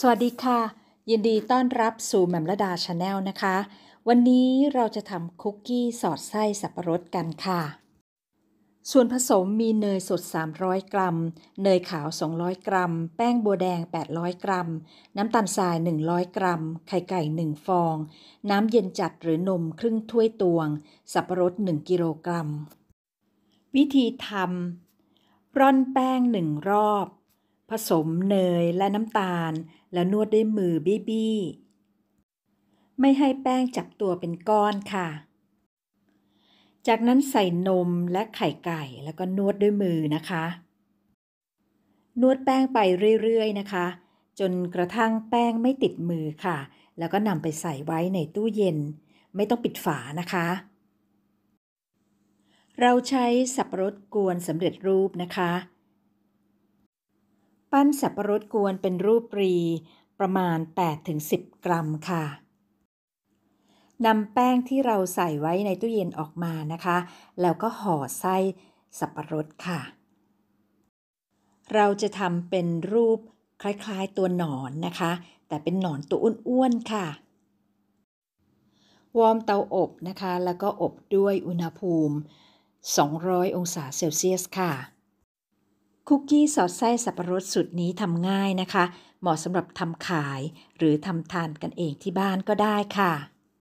สวัสดีค่ะ ยินดีต้อนรับสู่แหม่มระดาชาแนลนะคะ วันนี้เราจะทำคุกกี้สอดไส้สับปะรดกันค่ะ ส่วนผสมมีเนยสด 300 กรัม เนยขาว 200 กรัม แป้งบัวแดง 800 กรัม น้ำตาลทราย 100 กรัม ไข่ไก่ 1 ฟอง น้ำเย็นจัดหรือนมครึ่งถ้วยตวง สับปะรด1กิโลกรัมวิธีทำร่อนแป้งหนึ่งรอบผสมเนยและน้ำตาล แล้วนวดด้วยมือบี้ๆไม่ให้แป้งจับตัวเป็นก้อนค่ะ จากนั้นใส่นมและไข่ไก่แล้วก็นวดด้วยมือนะคะ นวดแป้งไปเรื่อย ๆนะคะ จนกระทั่งแป้งไม่ติดมือค่ะ แล้วก็นำไปใส่ไว้ในตู้เย็น ไม่ต้องปิดฝานะคะ เราใช้สับปะรดกวนสำเร็จรูปนะคะปั้นสับปะรดกวนเป็นรูปปรีประมาณ 8-10 กรัมค่ะ นำแป้งที่เราใส่ไว้ในตู้เย็นออกมานะคะ แล้วก็ห่อไส้สับปะรดค่ะ เราจะทำเป็นรูปคล้าย ๆตัวหนอนนะคะ แต่เป็นหนอนตัวอ้วนๆค่ะ วอร์มเตาอบนะคะ แล้วก็อบด้วยอุณหภูมิ 200 องศาเซลเซียสค่ะคุกกี้สอดไส้สับปะรดสูตรนี้ทำง่ายนะคะ เหมาะสำหรับทำขายหรือทำทานกันเองที่บ้านก็ได้ค่ะ